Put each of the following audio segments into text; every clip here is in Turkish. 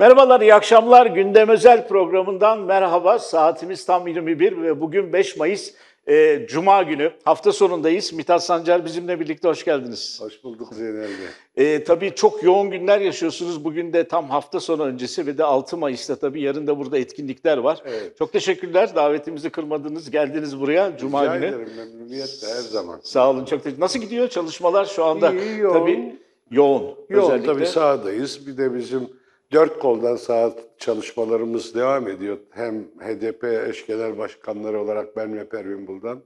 Merhabalar, iyi akşamlar. Gündem Özel programından merhaba. Saatimiz tam 21 ve bugün 5 Mayıs e, Cuma günü. Hafta sonundayız. Mithat Sancar bizimle birlikte hoş geldiniz. Hoş bulduk Zeynel Bey. E, tabii çok yoğun günler yaşıyorsunuz. Bugün de tam hafta sonu öncesi ve de 6 Mayıs'ta tabii yarın da burada etkinlikler var. Evet. Çok teşekkürler. Davetimizi kırmadınız. Geldiniz buraya Cuma Rica günü. Rica ederim. Memnuniyetle her zaman. Sağ olun. Çok teşekkür Nasıl gidiyor çalışmalar şu anda? İyi, yoğun. Tabii yoğun. Yoğun. Özellikle. Tabii sahadayız. Bir de bizim Dört koldan saat çalışmalarımız devam ediyor. Hem HDP eş genel başkanları olarak ben ve Pervin Buldan,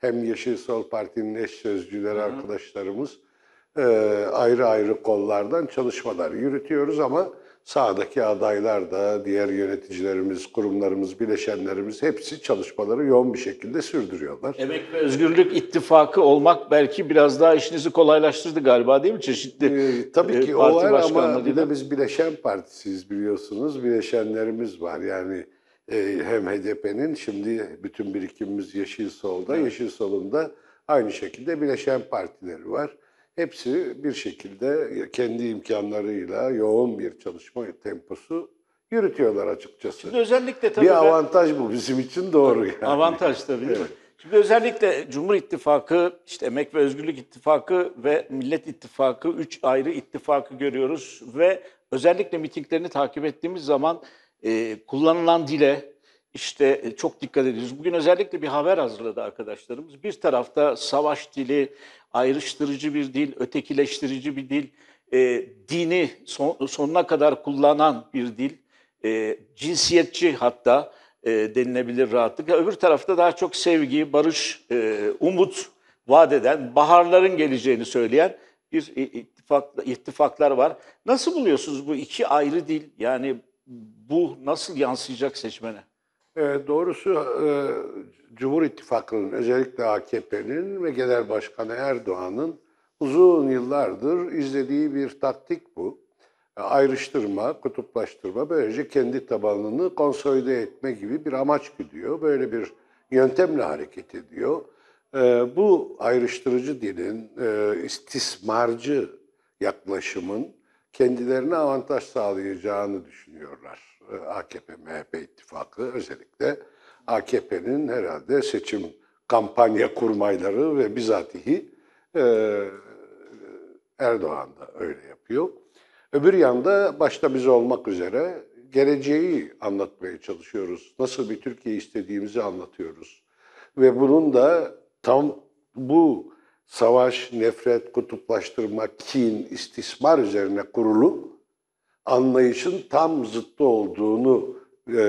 hem Yeşil Sol Parti'nin eş sözcüleri Hı. arkadaşlarımız e, ayrı ayrı kollardan çalışmalar yürütüyoruz ama sağdaki adaylar da, diğer yöneticilerimiz, kurumlarımız, bileşenlerimiz hepsi çalışmaları yoğun bir şekilde sürdürüyorlar. Emek ve Özgürlük ittifakı olmak belki biraz daha işinizi kolaylaştırdı galiba değil mi? Çeşitli ee, tabii e, ki e, parti o ama bir de biz bileşen partisiyiz biliyorsunuz. Bileşenlerimiz var yani e, hem HDP'nin şimdi bütün birikimimiz Yeşil Sol'da, evet. Yeşil Sol'un da aynı şekilde bileşen partileri var. Hepsi bir şekilde kendi imkanlarıyla yoğun bir çalışma temposu yürütüyorlar açıkçası. Şimdi özellikle tabii bir avantaj ben, bu bizim için doğru yani. Avantaj tabii değil evet. mi? Şimdi özellikle Cumhur İttifakı, işte Emek ve Özgürlük İttifakı ve Millet İttifakı, üç ayrı ittifakı görüyoruz ve özellikle mitinglerini takip ettiğimiz zaman e, kullanılan dile, işte e, çok dikkat ediyoruz. Bugün özellikle bir haber hazırladı arkadaşlarımız. Bir tarafta savaş dili, ayrıştırıcı bir dil, ötekileştirici bir dil, e, dini son, sonuna kadar kullanan bir dil, e, cinsiyetçi hatta e, denilebilir rahatlıkla. Öbür tarafta daha çok sevgi, barış, e, umut vaat eden, baharların geleceğini söyleyen bir e, ittifak, ittifaklar var. Nasıl buluyorsunuz bu iki ayrı dil? Yani bu nasıl yansıyacak seçmene? Ee, doğrusu e, Cumhur İttifakı'nın özellikle AKP'nin ve Genel Başkanı Erdoğan'ın uzun yıllardır izlediği bir taktik bu. E, ayrıştırma, kutuplaştırma böylece kendi tabanını konsolide etme gibi bir amaç güdüyor. Böyle bir yöntemle hareket ediyor. E, bu ayrıştırıcı dilin, istismarcı yaklaşımın kendilerine avantaj sağlayacağını düşünüyorlar. Ee, AKP-MHP ittifakı özellikle AKP'nin herhalde seçim kampanya kurmayları ve bizatihi e, Erdoğan da öyle yapıyor. Öbür yanda başta biz olmak üzere geleceği anlatmaya çalışıyoruz. Nasıl bir Türkiye istediğimizi anlatıyoruz. Ve bunun da tam bu savaş, nefret, kutuplaştırma, kin, istismar üzerine kurulu anlayışın tam zıttı olduğunu e,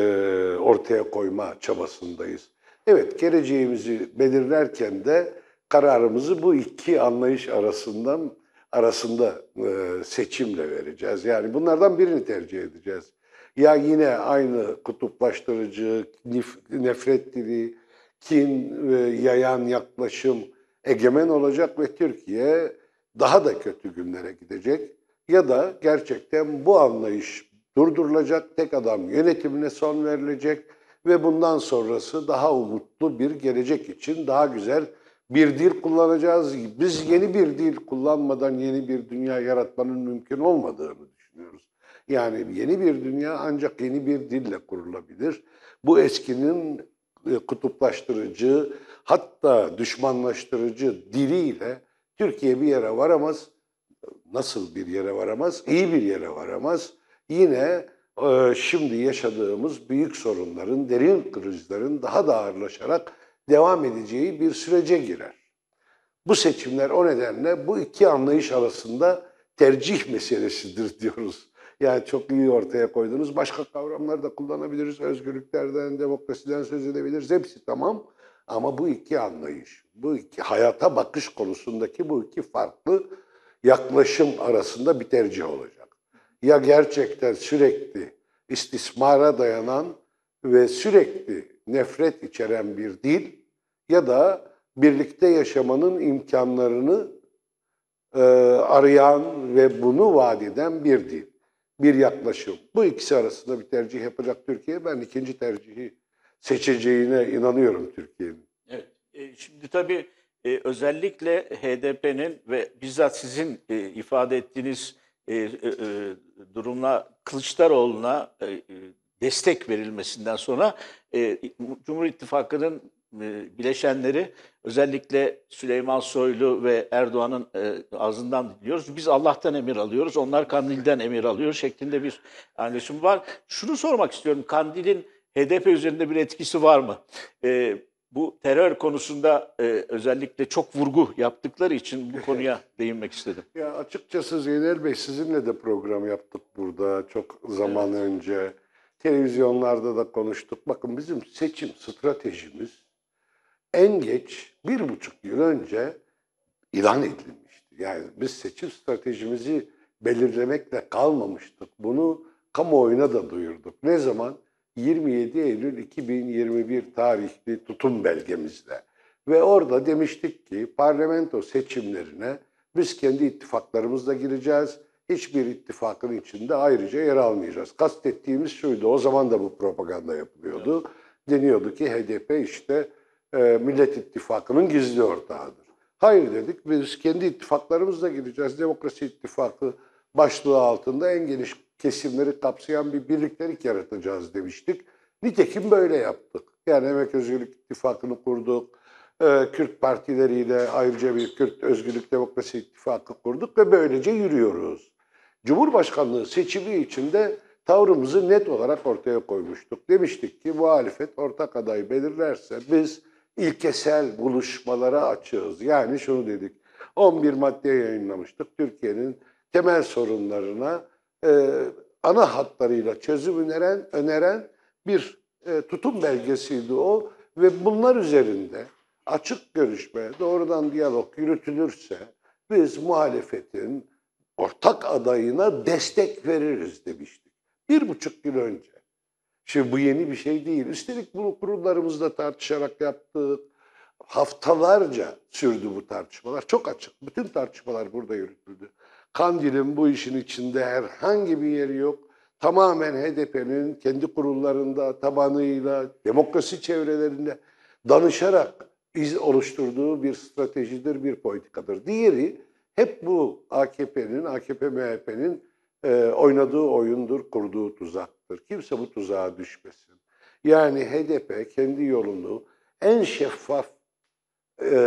ortaya koyma çabasındayız. Evet, geleceğimizi belirlerken de kararımızı bu iki anlayış arasından arasında e, seçimle vereceğiz. Yani bunlardan birini tercih edeceğiz. Ya yine aynı kutuplaştırıcı, nif, nefret dili, kin, e, yayan yaklaşım, egemen olacak ve Türkiye daha da kötü günlere gidecek ya da gerçekten bu anlayış durdurulacak, tek adam yönetimine son verilecek ve bundan sonrası daha umutlu bir gelecek için daha güzel bir dil kullanacağız. Biz yeni bir dil kullanmadan yeni bir dünya yaratmanın mümkün olmadığını düşünüyoruz. Yani yeni bir dünya ancak yeni bir dille kurulabilir. Bu eskinin e, kutuplaştırıcı, hatta düşmanlaştırıcı diliyle Türkiye bir yere varamaz. Nasıl bir yere varamaz? İyi bir yere varamaz. Yine e, şimdi yaşadığımız büyük sorunların, derin krizlerin daha da ağırlaşarak devam edeceği bir sürece girer. Bu seçimler o nedenle bu iki anlayış arasında tercih meselesidir diyoruz. Yani çok iyi ortaya koydunuz. Başka kavramları da kullanabiliriz. Özgürlüklerden, demokrasiden söz edebiliriz. Hepsi tamam. Ama bu iki anlayış, bu iki hayata bakış konusundaki bu iki farklı yaklaşım arasında bir tercih olacak. Ya gerçekten sürekli istismara dayanan ve sürekli nefret içeren bir dil ya da birlikte yaşamanın imkanlarını e, arayan ve bunu vaat eden bir dil bir yaklaşım. Bu ikisi arasında bir tercih yapacak Türkiye. Ben ikinci tercihi seçeceğine inanıyorum Türkiye'nin. Evet. E, şimdi tabii e, özellikle HDP'nin ve bizzat sizin e, ifade ettiğiniz e, e, e durumla Kılıçdaroğlu'na e, e, destek verilmesinden sonra e, Cumhur İttifakı'nın e, bileşenleri özellikle Süleyman Soylu ve Erdoğan'ın e, ağzından dinliyoruz. Biz Allah'tan emir alıyoruz, onlar Kandil'den emir alıyor şeklinde bir anlaşım var. Şunu sormak istiyorum, Kandil'in HDP üzerinde bir etkisi var mı? E, bu terör konusunda özellikle çok vurgu yaptıkları için bu konuya değinmek istedim. Ya açıkçası Zeynel Bey sizinle de program yaptık burada çok zaman evet. önce. Televizyonlarda da konuştuk. Bakın bizim seçim stratejimiz en geç bir buçuk yıl önce ilan edilmişti. Yani biz seçim stratejimizi belirlemekle kalmamıştık. Bunu kamuoyuna da duyurduk. Ne zaman? 27 Eylül 2021 tarihli tutum belgemizde. Ve orada demiştik ki parlamento seçimlerine biz kendi ittifaklarımızla gireceğiz. Hiçbir ittifakın içinde ayrıca yer almayacağız. Kastettiğimiz şuydu. O zaman da bu propaganda yapılıyordu. Evet. Deniyordu ki HDP işte e, Millet İttifakı'nın gizli ortağıdır. Hayır dedik biz kendi ittifaklarımızla gideceğiz, Demokrasi İttifakı başlığı altında en geniş kesimleri kapsayan bir birliktelik yaratacağız demiştik. Nitekim böyle yaptık. Yani Emek Özgürlük İttifakı'nı kurduk. E, Kürt partileriyle ayrıca bir Kürt Özgürlük Demokrasi İttifakı kurduk ve böylece yürüyoruz. Cumhurbaşkanlığı seçimi içinde tavrımızı net olarak ortaya koymuştuk. Demiştik ki muhalefet ortak adayı belirlerse biz ilkesel buluşmalara açığız. Yani şunu dedik, 11 madde yayınlamıştık. Türkiye'nin temel sorunlarına e, ana hatlarıyla çözüm öneren, öneren bir e, tutum belgesiydi o. Ve bunlar üzerinde açık görüşme, doğrudan diyalog yürütülürse biz muhalefetin ortak adayına destek veririz demiştik. Bir buçuk yıl önce Şimdi bu yeni bir şey değil. Üstelik bunu kurullarımızda tartışarak yaptık. Haftalarca sürdü bu tartışmalar. Çok açık. Bütün tartışmalar burada yürütüldü. Kandil'in bu işin içinde herhangi bir yeri yok. Tamamen HDP'nin kendi kurullarında, tabanıyla, demokrasi çevrelerinde danışarak iz oluşturduğu bir stratejidir, bir politikadır. Diğeri hep bu AKP'nin, AKP-MHP'nin e, oynadığı oyundur, kurduğu tuzaktır. Kimse bu tuzağa düşmesin. Yani HDP kendi yolunu en şeffaf e,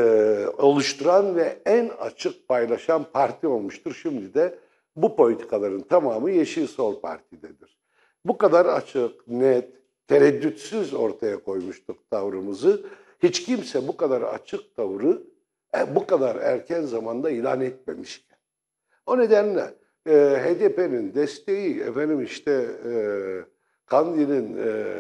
oluşturan ve en açık paylaşan parti olmuştur. Şimdi de bu politikaların tamamı Yeşil Sol Parti'dedir. Bu kadar açık, net, tereddütsüz ortaya koymuştuk tavrımızı. Hiç kimse bu kadar açık tavrı e, bu kadar erken zamanda ilan etmemişken. O nedenle e, ee, HDP'nin desteği efendim işte e, Kandil'in e,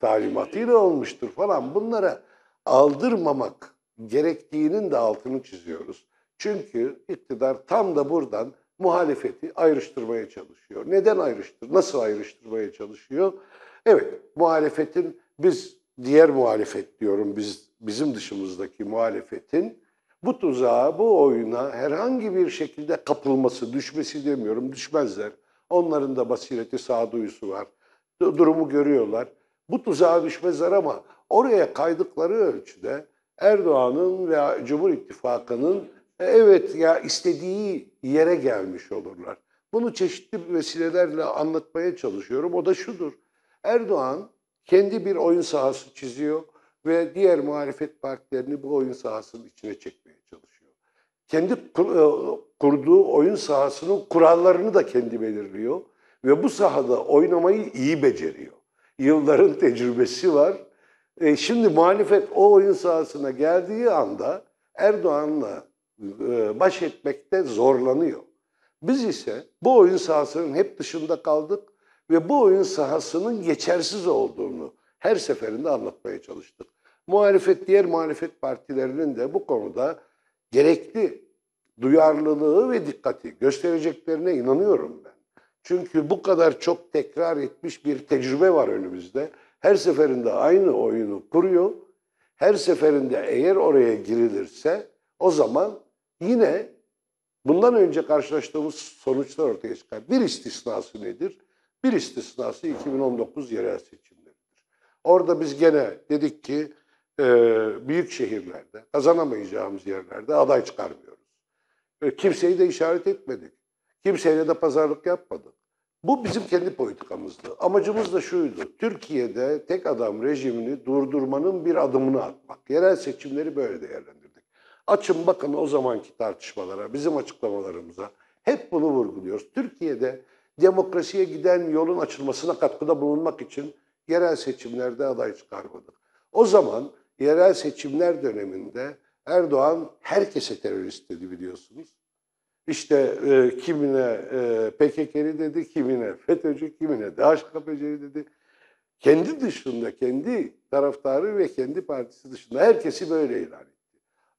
talimatıyla olmuştur falan bunlara aldırmamak gerektiğinin de altını çiziyoruz. Çünkü iktidar tam da buradan muhalefeti ayrıştırmaya çalışıyor. Neden ayrıştır? Nasıl ayrıştırmaya çalışıyor? Evet, muhalefetin biz diğer muhalefet diyorum biz bizim dışımızdaki muhalefetin bu tuzağa, bu oyuna herhangi bir şekilde kapılması, düşmesi demiyorum, düşmezler. Onların da basireti, sağduyusu var. Durumu görüyorlar. Bu tuzağa düşmezler ama oraya kaydıkları ölçüde Erdoğan'ın veya Cumhur İttifakı'nın e, evet ya istediği yere gelmiş olurlar. Bunu çeşitli vesilelerle anlatmaya çalışıyorum. O da şudur. Erdoğan kendi bir oyun sahası çiziyor ve diğer muhalefet partilerini bu oyun sahasının içine çekiyor kendi e, kurduğu oyun sahasının kurallarını da kendi belirliyor ve bu sahada oynamayı iyi beceriyor. Yılların tecrübesi var. E şimdi muhalefet o oyun sahasına geldiği anda Erdoğan'la e, baş etmekte zorlanıyor. Biz ise bu oyun sahasının hep dışında kaldık ve bu oyun sahasının geçersiz olduğunu her seferinde anlatmaya çalıştık. Muhalefet, diğer muhalefet partilerinin de bu konuda gerekli duyarlılığı ve dikkati göstereceklerine inanıyorum ben. Çünkü bu kadar çok tekrar etmiş bir tecrübe var önümüzde. Her seferinde aynı oyunu kuruyor. Her seferinde eğer oraya girilirse o zaman yine bundan önce karşılaştığımız sonuçlar ortaya çıkar. Bir istisnası nedir? Bir istisnası 2019 yerel seçimleridir. Orada biz gene dedik ki e, büyük şehirlerde, kazanamayacağımız yerlerde aday çıkarmıyoruz. E, kimseyi de işaret etmedik. Kimseyle de pazarlık yapmadık. Bu bizim kendi politikamızdı. Amacımız da şuydu. Türkiye'de tek adam rejimini durdurmanın bir adımını atmak. Yerel seçimleri böyle değerlendirdik. Açın bakın o zamanki tartışmalara, bizim açıklamalarımıza. Hep bunu vurguluyoruz. Türkiye'de demokrasiye giden yolun açılmasına katkıda bulunmak için yerel seçimlerde aday çıkarmadık. O zaman yerel seçimler döneminde Erdoğan herkese terörist dedi biliyorsunuz. İşte e, kimine e, PKK'li dedi, kimine FETÖ'cü, kimine DHKPC'li dedi. Kendi dışında, kendi taraftarı ve kendi partisi dışında herkesi böyle ilan etti.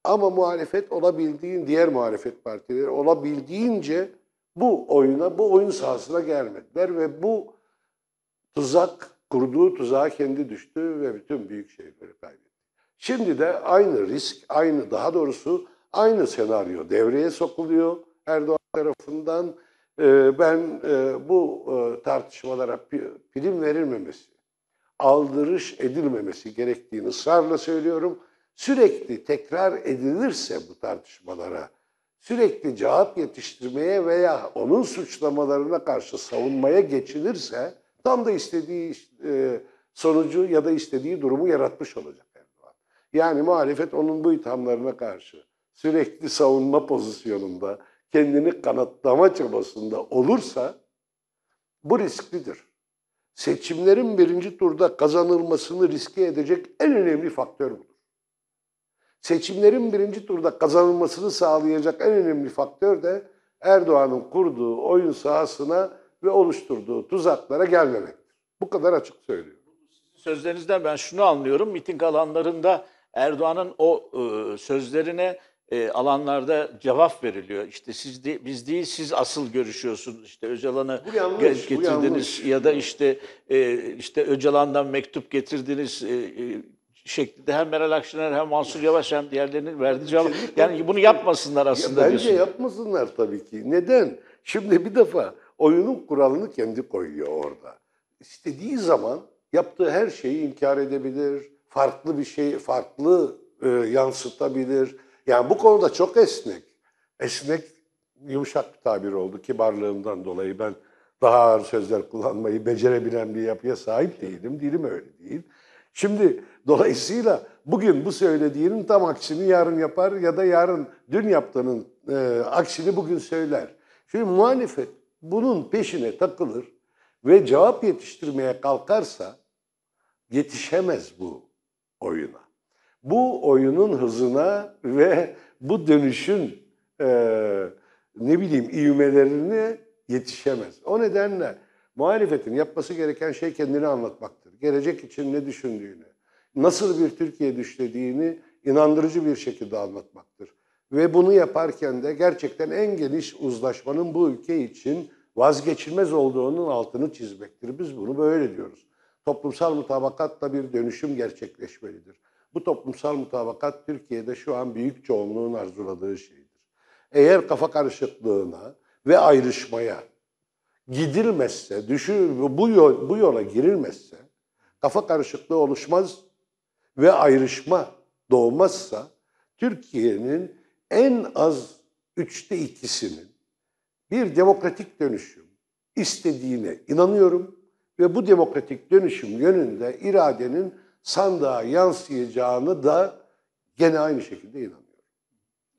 Ama muhalefet olabildiğin, diğer muhalefet partileri olabildiğince bu oyuna, bu oyun sahasına gelmediler ve bu tuzak, kurduğu tuzağa kendi düştü ve bütün büyük şeyleri kaybetti. Şimdi de aynı risk, aynı daha doğrusu aynı senaryo devreye sokuluyor Erdoğan tarafından. Ee, ben e, bu e, tartışmalara prim verilmemesi, aldırış edilmemesi gerektiğini ısrarla söylüyorum. Sürekli tekrar edilirse bu tartışmalara, sürekli cevap yetiştirmeye veya onun suçlamalarına karşı savunmaya geçilirse tam da istediği e, sonucu ya da istediği durumu yaratmış olacak. Yani muhalefet onun bu ithamlarına karşı sürekli savunma pozisyonunda, kendini kanatlama çabasında olursa bu risklidir. Seçimlerin birinci turda kazanılmasını riske edecek en önemli faktör budur. Seçimlerin birinci turda kazanılmasını sağlayacak en önemli faktör de Erdoğan'ın kurduğu oyun sahasına ve oluşturduğu tuzaklara gelmemektir. Bu kadar açık söylüyorum. Sözlerinizden ben şunu anlıyorum. Miting alanlarında Erdoğan'ın o e, sözlerine e, alanlarda cevap veriliyor. İşte siz de, biz değil siz asıl görüşüyorsunuz. İşte Öcalan'ı yanlış, getirdiniz ya da işte e, işte Öcalan'dan mektup getirdiniz e, şeklinde hem Meral Akşener hem Mansur Yavaş hem diğerlerinin verdiği cevap. Yani bunu yapmasınlar aslında ya bence diyorsun. Bence yapmasınlar tabii ki. Neden? Şimdi bir defa oyunun kuralını kendi koyuyor orada. İstediği zaman yaptığı her şeyi inkar edebilir farklı bir şey, farklı e, yansıtabilir. Yani bu konuda çok esnek. Esnek yumuşak bir tabir oldu kibarlığımdan dolayı ben daha ağır sözler kullanmayı becerebilen bir yapıya sahip değilim. Dilim öyle değil. Şimdi dolayısıyla bugün bu söylediğinin tam aksini yarın yapar ya da yarın dün yaptığının e, aksini bugün söyler. Şimdi muhalefet bunun peşine takılır ve cevap yetiştirmeye kalkarsa yetişemez bu oyuna. Bu oyunun hızına ve bu dönüşün e, ne bileyim ivmelerine yetişemez. O nedenle muhalefetin yapması gereken şey kendini anlatmaktır. Gelecek için ne düşündüğünü, nasıl bir Türkiye düşlediğini inandırıcı bir şekilde anlatmaktır. Ve bunu yaparken de gerçekten en geniş uzlaşmanın bu ülke için vazgeçilmez olduğunun altını çizmektir. Biz bunu böyle diyoruz toplumsal mutabakatla bir dönüşüm gerçekleşmelidir. Bu toplumsal mutabakat Türkiye'de şu an büyük çoğunluğun arzuladığı şeydir. Eğer kafa karışıklığına ve ayrışmaya gidilmezse, düşü, bu, yol, bu yola girilmezse kafa karışıklığı oluşmaz ve ayrışma doğmazsa Türkiye'nin en az üçte ikisinin bir demokratik dönüşüm istediğine inanıyorum ve bu demokratik dönüşüm yönünde iradenin sandığa yansıyacağını da gene aynı şekilde inanıyorum.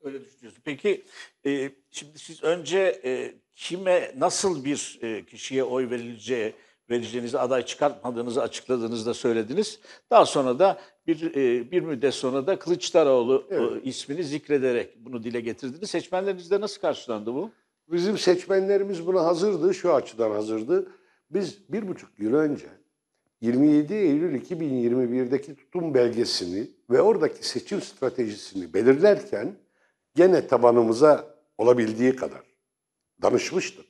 Öyle düşünüyorsun. Peki e, şimdi siz önce e, kime nasıl bir e, kişiye oy verileceği vereceğinizi aday çıkartmadığınızı açıkladığınızda söylediniz. Daha sonra da bir e, bir müddet sonra da Kılıçdaroğlu e, evet. e, ismini zikrederek bunu dile getirdiniz. Seçmenlerinizde nasıl karşılandı bu? Bizim seçmenlerimiz buna hazırdı. Şu açıdan hazırdı biz bir buçuk yıl önce 27 Eylül 2021'deki tutum belgesini ve oradaki seçim stratejisini belirlerken gene tabanımıza olabildiği kadar danışmıştık.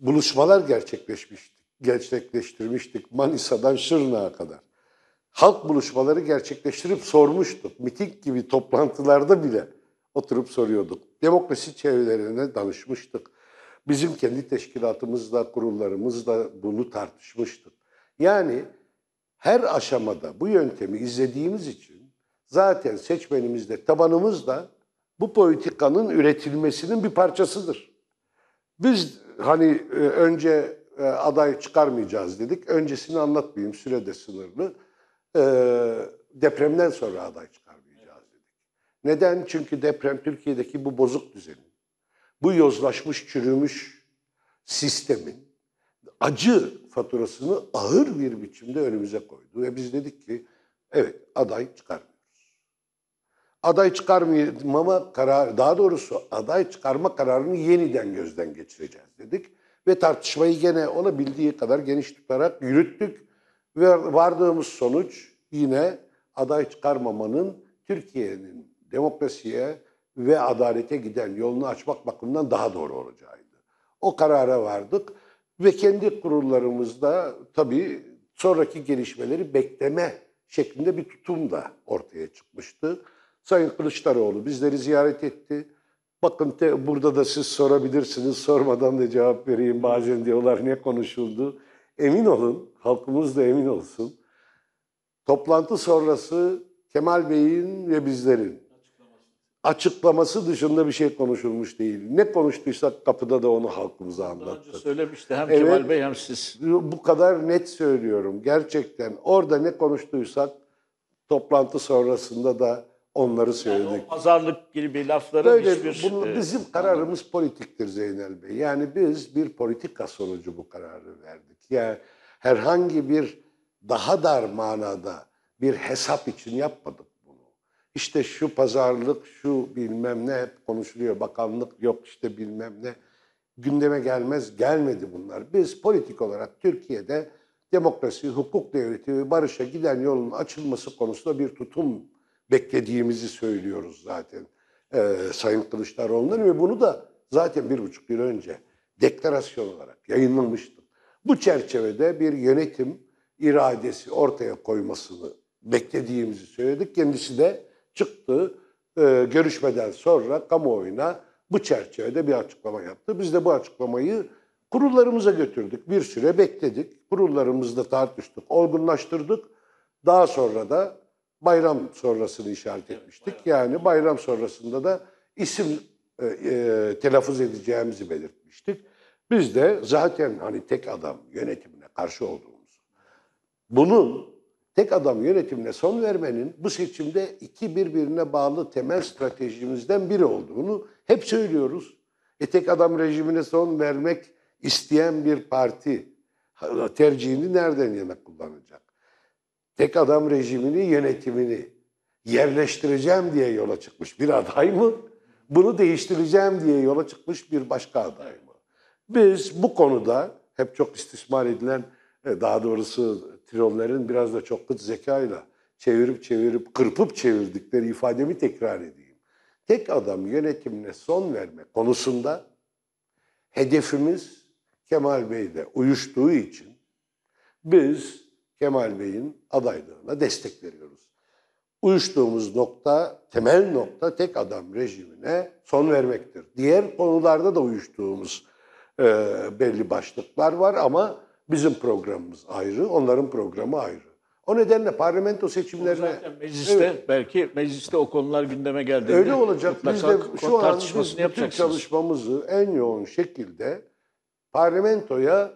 Buluşmalar gerçekleşmiştik, gerçekleştirmiştik Manisa'dan Şırnak'a kadar. Halk buluşmaları gerçekleştirip sormuştuk. Miting gibi toplantılarda bile oturup soruyorduk. Demokrasi çevrelerine danışmıştık. Bizim kendi teşkilatımızda, kurullarımızda bunu tartışmıştık. Yani her aşamada bu yöntemi izlediğimiz için zaten seçmenimizde, tabanımızda bu politikanın üretilmesinin bir parçasıdır. Biz hani e, önce e, aday çıkarmayacağız dedik. Öncesini anlatmayayım, de sınırlı. E, depremden sonra aday çıkarmayacağız dedik. Neden? Çünkü deprem Türkiye'deki bu bozuk düzeni bu yozlaşmış, çürümüş sistemin acı faturasını ağır bir biçimde önümüze koydu. Ve biz dedik ki evet aday çıkarmıyoruz. Aday çıkarmama kararı, daha doğrusu aday çıkarma kararını yeniden gözden geçireceğiz dedik. Ve tartışmayı gene olabildiği kadar geniş tutarak yürüttük. Ve vardığımız sonuç yine aday çıkarmamanın Türkiye'nin demokrasiye, ve adalete giden yolunu açmak bakımından daha doğru olacağıydı. O karara vardık ve kendi kurullarımızda tabii sonraki gelişmeleri bekleme şeklinde bir tutum da ortaya çıkmıştı. Sayın Kılıçdaroğlu bizleri ziyaret etti. Bakın te, burada da siz sorabilirsiniz, sormadan da cevap vereyim. Bazen diyorlar ne konuşuldu. Emin olun, halkımız da emin olsun. Toplantı sonrası Kemal Bey'in ve bizlerin açıklaması dışında bir şey konuşulmuş değil. Ne konuştuysak kapıda da onu halkımıza anlattık. Daha önce söylemişti hem evet, Kemal Bey hem siz. Bu kadar net söylüyorum. Gerçekten orada ne konuştuysak toplantı sonrasında da onları söyledik. Yani o pazarlık gibi lafları Böyle, hiçbir... Bunu, e, bizim e, kararımız anladım. politiktir Zeynel Bey. Yani biz bir politika sonucu bu kararı verdik. Yani herhangi bir daha dar manada bir hesap için yapmadık. İşte şu pazarlık, şu bilmem ne hep konuşuluyor. Bakanlık yok işte bilmem ne. Gündeme gelmez, gelmedi bunlar. Biz politik olarak Türkiye'de demokrasi, hukuk devleti ve barışa giden yolun açılması konusunda bir tutum beklediğimizi söylüyoruz zaten ee, Sayın Kılıçdaroğlu'ndan ve bunu da zaten bir buçuk yıl önce deklarasyon olarak yayınlanmıştı. Bu çerçevede bir yönetim iradesi ortaya koymasını beklediğimizi söyledik. Kendisi de çıktı. E, görüşmeden sonra kamuoyuna bu çerçevede bir açıklama yaptı. Biz de bu açıklamayı kurullarımıza götürdük. Bir süre bekledik. Kurullarımızda tartıştık, olgunlaştırdık. Daha sonra da bayram sonrasını işaret etmiştik. Yani bayram sonrasında da isim e, e, telaffuz edeceğimizi belirtmiştik. Biz de zaten hani tek adam yönetimine karşı olduğumuz bunun tek adam yönetimine son vermenin bu seçimde iki birbirine bağlı temel stratejimizden biri olduğunu hep söylüyoruz. E tek adam rejimine son vermek isteyen bir parti tercihini nereden yana kullanacak? Tek adam rejimini, yönetimini yerleştireceğim diye yola çıkmış bir aday mı? Bunu değiştireceğim diye yola çıkmış bir başka aday mı? Biz bu konuda hep çok istismar edilen, e, daha doğrusu trollerin biraz da çok kıt zekayla çevirip çevirip kırpıp çevirdikleri ifademi tekrar edeyim. Tek adam yönetimine son verme konusunda hedefimiz Kemal Bey'de uyuştuğu için biz Kemal Bey'in adaylığına destek veriyoruz. Uyuştuğumuz nokta, temel nokta tek adam rejimine son vermektir. Diğer konularda da uyuştuğumuz e, belli başlıklar var ama Bizim programımız ayrı, onların programı ayrı. O nedenle parlamento seçimlerine... mecliste, evet, belki mecliste o konular gündeme geldiğinde... Öyle olacak. Biz de şu an biz bütün çalışmamızı en yoğun şekilde parlamentoya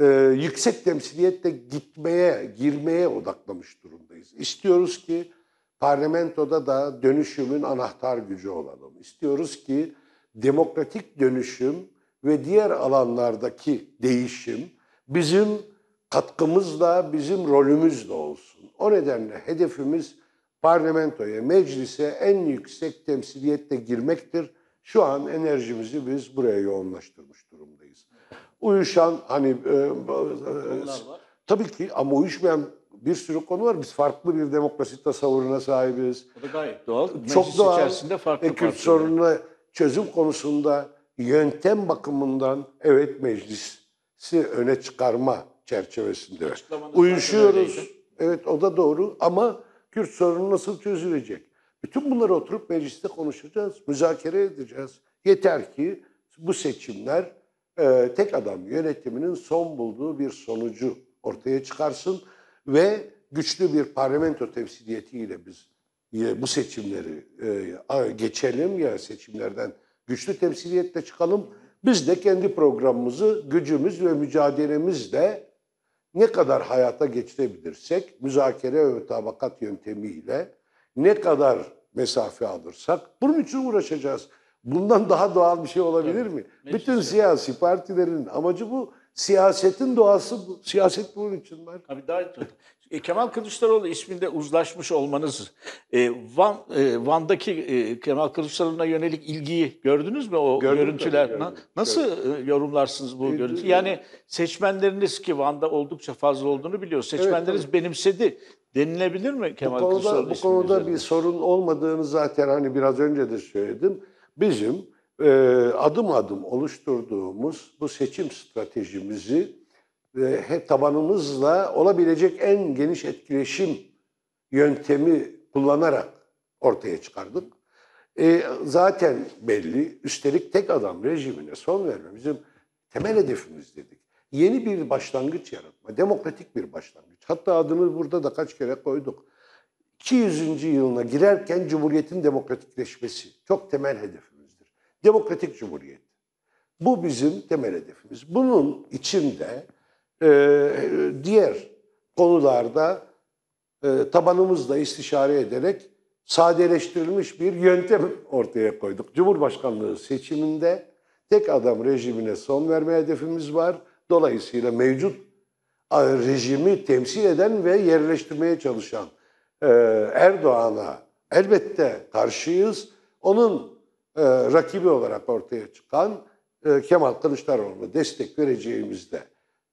e, yüksek temsiliyette gitmeye, girmeye odaklamış durumdayız. İstiyoruz ki parlamentoda da dönüşümün anahtar gücü olalım. İstiyoruz ki demokratik dönüşüm ve diğer alanlardaki değişim bizim katkımız da bizim rolümüz de olsun. O nedenle hedefimiz parlamentoya, meclise en yüksek temsiliyette girmektir. Şu an enerjimizi biz buraya yoğunlaştırmış durumdayız. Uyuşan hani e, e tabii ki ama uyuşmayan bir sürü konu var. Biz farklı bir demokrasi tasavvuruna sahibiz. O da gayet doğal. Meclis Çok doğal. içerisinde farklı Kürt sorununa çözüm konusunda yöntem bakımından evet meclis si öne çıkarma çerçevesinde. Uyuşuyoruz. Evet o da doğru ama Kürt sorunu nasıl çözülecek? Bütün bunları oturup mecliste konuşacağız, müzakere edeceğiz. Yeter ki bu seçimler e, tek adam yönetiminin son bulduğu bir sonucu ortaya çıkarsın ve güçlü bir parlamento temsiliyetiyle biz e, bu seçimleri e, geçelim ya seçimlerden güçlü temsiliyetle çıkalım. Biz de kendi programımızı gücümüz ve mücadelemizle ne kadar hayata geçirebilirsek, müzakere ve tabakat yöntemiyle ne kadar mesafe alırsak bunun için uğraşacağız. Bundan daha doğal bir şey olabilir evet. mi? Ne Bütün siyasi partilerin amacı bu. Siyasetin doğası bu. Siyaset bunun için var. Abi daha e, Kemal Kılıçdaroğlu isminde uzlaşmış olmanız, e, Van, e, Van'daki e, Kemal Kılıçdaroğlu'na yönelik ilgiyi gördünüz mü o gördüm görüntüler? Tabii, gördüm, Nasıl gördüm. E, yorumlarsınız bu gördüm. E, görüntü? E, yani seçmenleriniz ki Van'da oldukça fazla olduğunu biliyor. Seçmenleriniz evet, benimsedi denilebilir mi Kemal bu konuda, Kılıçdaroğlu Bu konuda bir sorun olmadığını zaten hani biraz önce de söyledim. Bizim e, adım adım oluşturduğumuz bu seçim stratejimizi ve hep tabanımızla olabilecek en geniş etkileşim yöntemi kullanarak ortaya çıkardık. E, zaten belli. Üstelik tek adam rejimine son verme bizim temel hedefimiz dedik. Yeni bir başlangıç yaratma, demokratik bir başlangıç. Hatta adını burada da kaç kere koyduk. 200. yılına girerken Cumhuriyet'in demokratikleşmesi çok temel hedefimiz. Demokratik Cumhuriyet. Bu bizim temel hedefimiz. Bunun içinde e, diğer konularda e, tabanımızla istişare ederek sadeleştirilmiş bir yöntem ortaya koyduk. Cumhurbaşkanlığı seçiminde tek adam rejimine son verme hedefimiz var. Dolayısıyla mevcut rejimi temsil eden ve yerleştirmeye çalışan e, Erdoğan'a elbette karşıyız. Onun e, rakibi olarak ortaya çıkan e, Kemal Kılıçdaroğlu'na destek vereceğimizde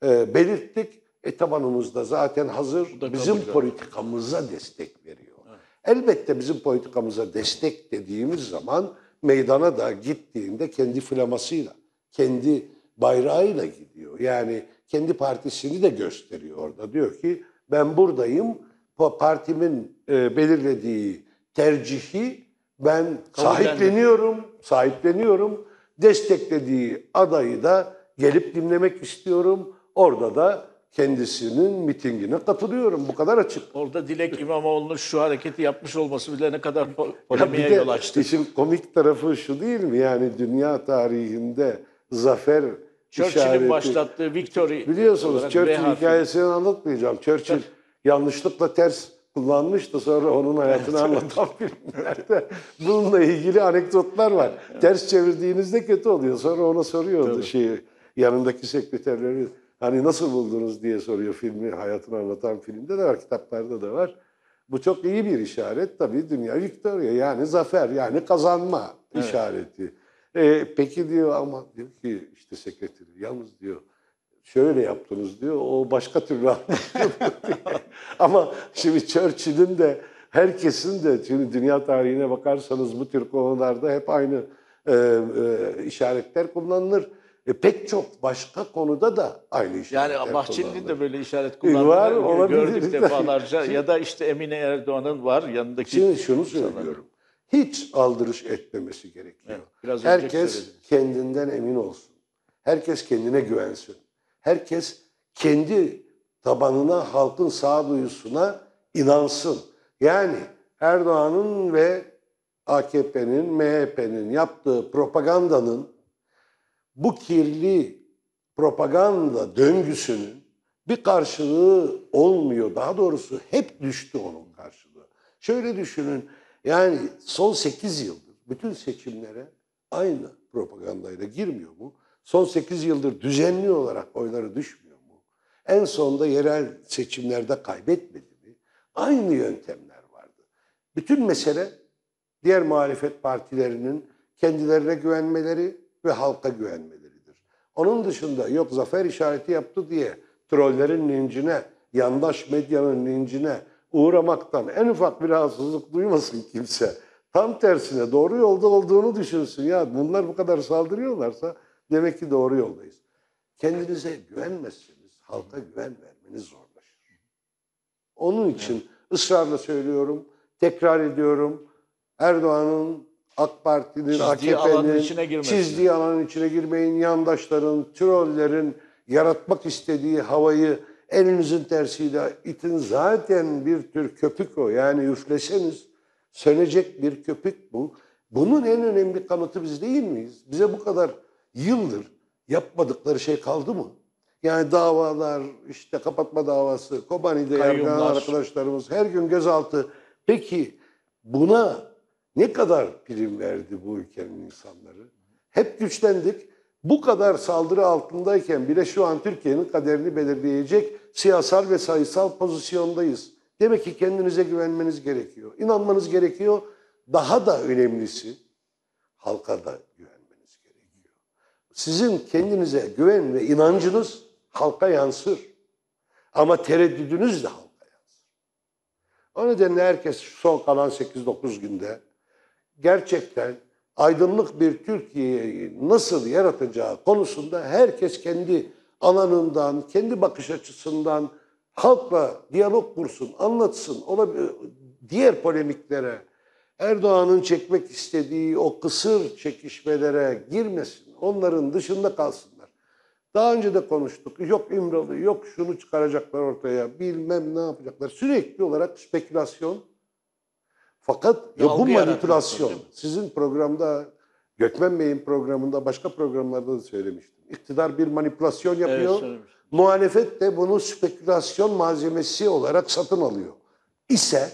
e, belirttik. E tabanımızda zaten hazır bizim politikamıza destek veriyor. Evet. Elbette bizim politikamıza destek dediğimiz zaman meydana da gittiğinde kendi flamasıyla, kendi bayrağıyla gidiyor. Yani kendi partisini de gösteriyor orada. Diyor ki ben buradayım, partimin e, belirlediği tercihi ben sahipleniyorum, sahipleniyorum. Desteklediği adayı da gelip dinlemek istiyorum. Orada da kendisinin mitingine katılıyorum. Bu kadar açık. Orada Dilek İmamoğlu'nun şu hareketi yapmış olması bile ne kadar polemiğe yol açtı. İşin komik tarafı şu değil mi? Yani dünya tarihinde zafer Churchill'in başlattığı victory biliyorsunuz Churchill hikayesini anlatmayacağım. Churchill yanlışlıkla ters kullanmış da sonra onun hayatını anlatan filmlerde bununla ilgili anekdotlar var. Evet. Ters çevirdiğinizde kötü oluyor. Sonra ona soruyordu Tabii. şeyi yanındaki sekreterleri hani nasıl buldunuz diye soruyor filmi hayatını anlatan filmde de var kitaplarda da var. Bu çok iyi bir işaret tabii dünya Victoria yani zafer yani kazanma evet. işareti. Ee, peki diyor ama diyor ki işte sekreteri yalnız diyor şöyle yaptınız diyor. O başka türlü Ama şimdi Churchill'in de herkesin de şimdi dünya tarihine bakarsanız bu tür konularda hep aynı e, e, işaretler kullanılır. E, pek çok başka konuda da aynı işaretler Yani Bahçeli'nin de böyle işaret e, kullandığı var, olabilir. gördük defalarca şimdi, ya da işte Emine Erdoğan'ın var yanındaki Şimdi şunu söylüyorum. Hiç aldırış etmemesi gerekiyor. Evet, biraz Herkes kendinden emin olsun. Herkes kendine güvensin herkes kendi tabanına, halkın sağduyusuna inansın. Yani Erdoğan'ın ve AKP'nin, MHP'nin yaptığı propagandanın bu kirli propaganda döngüsünün bir karşılığı olmuyor. Daha doğrusu hep düştü onun karşılığı. Şöyle düşünün. Yani son 8 yıldır bütün seçimlere aynı propagandayla girmiyor mu? Son 8 yıldır düzenli olarak oyları düşmüyor mu? En sonunda yerel seçimlerde kaybetmedi mi? Aynı yöntemler vardı. Bütün mesele diğer muhalefet partilerinin kendilerine güvenmeleri ve halka güvenmeleridir. Onun dışında yok zafer işareti yaptı diye trollerin nincine, yandaş medyanın nincine uğramaktan en ufak bir rahatsızlık duymasın kimse. Tam tersine doğru yolda olduğunu düşünsün. Ya bunlar bu kadar saldırıyorlarsa Demek ki doğru yoldayız. Kendinize güvenmezseniz halka güven vermeniz zorlaşır. Onun için ısrarla söylüyorum, tekrar ediyorum. Erdoğan'ın AK Parti'nin, AKP'nin çizdiği alanın içine girmeyin. Yandaşların, trollerin yaratmak istediği havayı elinizin tersiyle itin. Zaten bir tür köpük o. Yani üfleseniz sönecek bir köpük bu. Bunun en önemli kanıtı biz değil miyiz? Bize bu kadar yıldır yapmadıkları şey kaldı mı? Yani davalar, işte kapatma davası, Kobani'de yargılanan arkadaşlarımız her gün gözaltı. Peki buna ne kadar prim verdi bu ülkenin insanları? Hep güçlendik. Bu kadar saldırı altındayken bile şu an Türkiye'nin kaderini belirleyecek siyasal ve sayısal pozisyondayız. Demek ki kendinize güvenmeniz gerekiyor. İnanmanız gerekiyor. Daha da önemlisi halka da güven. Sizin kendinize güven ve inancınız halka yansır. Ama tereddüdünüz de halka yansır. O nedenle herkes son kalan 8-9 günde gerçekten aydınlık bir Türkiye'yi nasıl yaratacağı konusunda herkes kendi alanından, kendi bakış açısından halkla diyalog kursun, anlatsın. Olabilir, diğer polemiklere, Erdoğan'ın çekmek istediği o kısır çekişmelere girmesin. Onların dışında kalsınlar. Daha önce de konuştuk. Yok İmralı, yok şunu çıkaracaklar ortaya, bilmem ne yapacaklar. Sürekli olarak spekülasyon. Fakat ya bu manipülasyon. Sizin programda, Gökmen Bey'in programında, başka programlarda da söylemiştim. İktidar bir manipülasyon yapıyor. Evet, muhalefet de bunu spekülasyon malzemesi olarak satın alıyor. İse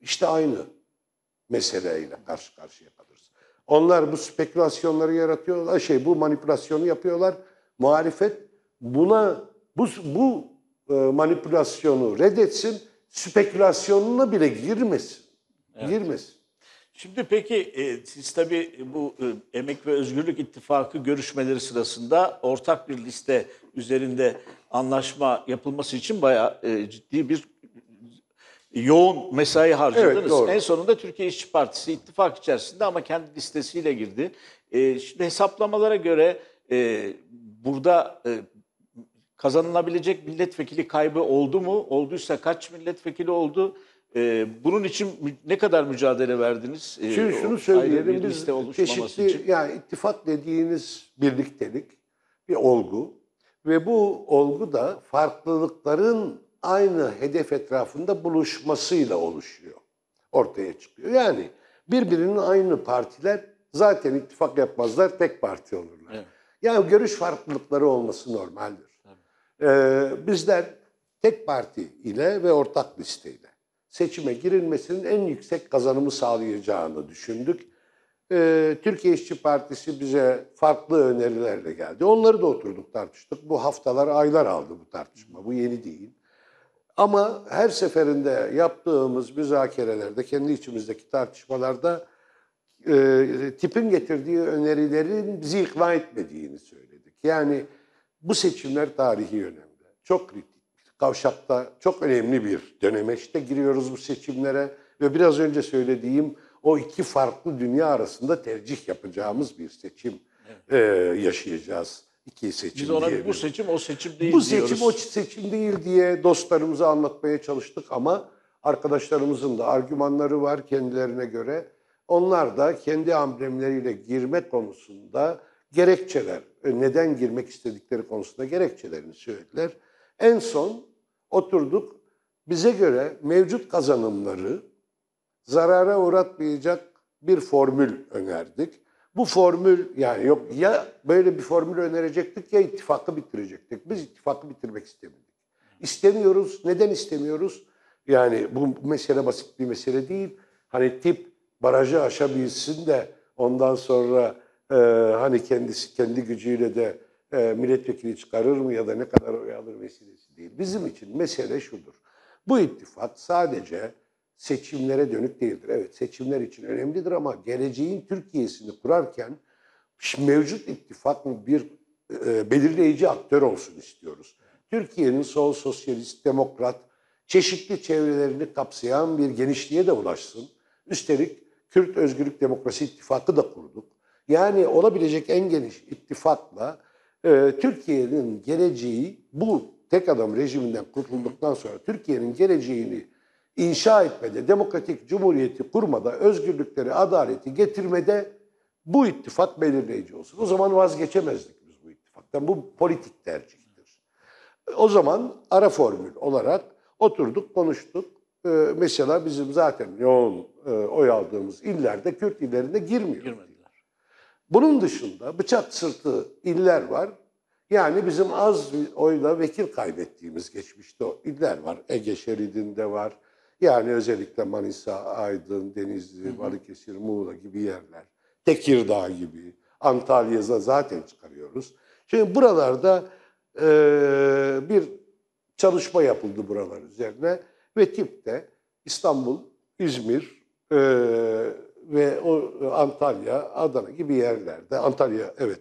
işte aynı meseleyle karşı karşıya kalıyor. Onlar bu spekülasyonları yaratıyorlar, şey bu manipülasyonu yapıyorlar. Muhalefet buna bu, bu e, manipülasyonu reddetsin, spekülasyonuna bile girmesin. Evet. Girmesin. Şimdi peki e, siz tabii bu e, Emek ve Özgürlük İttifakı görüşmeleri sırasında ortak bir liste üzerinde anlaşma yapılması için bayağı ciddi bir yoğun mesai harcadınız. Evet, En sonunda Türkiye İşçi Partisi ittifak içerisinde ama kendi listesiyle girdi. E, şimdi hesaplamalara göre e, burada e, kazanılabilecek milletvekili kaybı oldu mu? Olduysa kaç milletvekili oldu? E, bunun için ne kadar mücadele verdiniz? E, Şimdi şunu söyleyelim biz çeşitli için. yani ittifak dediğiniz birliktelik bir olgu ve bu olgu da farklılıkların aynı hedef etrafında buluşmasıyla oluşuyor. Ortaya çıkıyor. Yani birbirinin aynı partiler zaten ittifak yapmazlar, tek parti olurlar. Evet. Yani görüş farklılıkları olması normaldir. Evet. Ee, bizler tek parti ile ve ortak listeyle seçime girilmesinin en yüksek kazanımı sağlayacağını düşündük. Ee, Türkiye İşçi Partisi bize farklı önerilerle geldi. Onları da oturduk tartıştık. Bu haftalar, aylar aldı bu tartışma. Bu yeni değil. Ama her seferinde yaptığımız müzakerelerde, kendi içimizdeki tartışmalarda e, tipin getirdiği önerilerin bizi ikna etmediğini söyledik. Yani bu seçimler tarihi önemli. Çok kritik. Kavşakta çok önemli bir dönemeçte giriyoruz bu seçimlere ve biraz önce söylediğim o iki farklı dünya arasında tercih yapacağımız bir seçim e, yaşayacağız. İki seçim Biz ona bu seçim o seçim değil bu diyoruz. Bu seçim o seçim değil diye dostlarımıza anlatmaya çalıştık ama arkadaşlarımızın da argümanları var kendilerine göre. Onlar da kendi amblemleriyle girme konusunda gerekçeler, e, neden girmek istedikleri konusunda gerekçelerini söylediler. En son oturduk bize göre mevcut kazanımları zarara uğratmayacak bir formül önerdik. Bu formül yani yok ya böyle bir formül önerecektik ya ittifakı bitirecektik. Biz ittifakı bitirmek istemedik. İstemiyoruz. Neden istemiyoruz? Yani bu mesele basit bir mesele değil. Hani tip barajı aşabilsin de ondan sonra e, hani kendisi kendi gücüyle de e, milletvekili çıkarır mı ya da ne kadar oy alır vesilesi değil. Bizim için mesele şudur. Bu ittifak sadece seçimlere dönük değildir. Evet seçimler için önemlidir ama geleceğin Türkiye'sini kurarken mevcut ittifak bir e, belirleyici aktör olsun istiyoruz. Türkiye'nin sol sosyalist, demokrat, çeşitli çevrelerini kapsayan bir genişliğe de ulaşsın. Üstelik Kürt Özgürlük Demokrasi İttifakı da kurduk. Yani olabilecek en geniş ittifakla e, Türkiye'nin geleceği bu tek adam rejiminden kurtulduktan sonra Türkiye'nin geleceğini inşa etmede, demokratik cumhuriyeti kurmada, özgürlükleri, adaleti getirmede bu ittifak belirleyici olsun. O zaman vazgeçemezdik biz bu ittifaktan. Bu politik tercihtir. O zaman ara formül olarak oturduk, konuştuk. Ee, mesela bizim zaten yoğun e, oy aldığımız illerde Kürt illerinde girmiyor. Girmediler. Bunun dışında bıçak sırtı iller var. Yani bizim az oyla vekil kaybettiğimiz geçmişte o iller var. Ege şeridinde var. Yani özellikle Manisa, Aydın, Denizli, Balıkesir, Muğla gibi yerler, Tekirdağ gibi, Antalya'da zaten çıkarıyoruz. Şimdi buralarda e, bir çalışma yapıldı buralar üzerine ve tip de İstanbul, İzmir e, ve o e, Antalya, Adana gibi yerlerde, Antalya evet,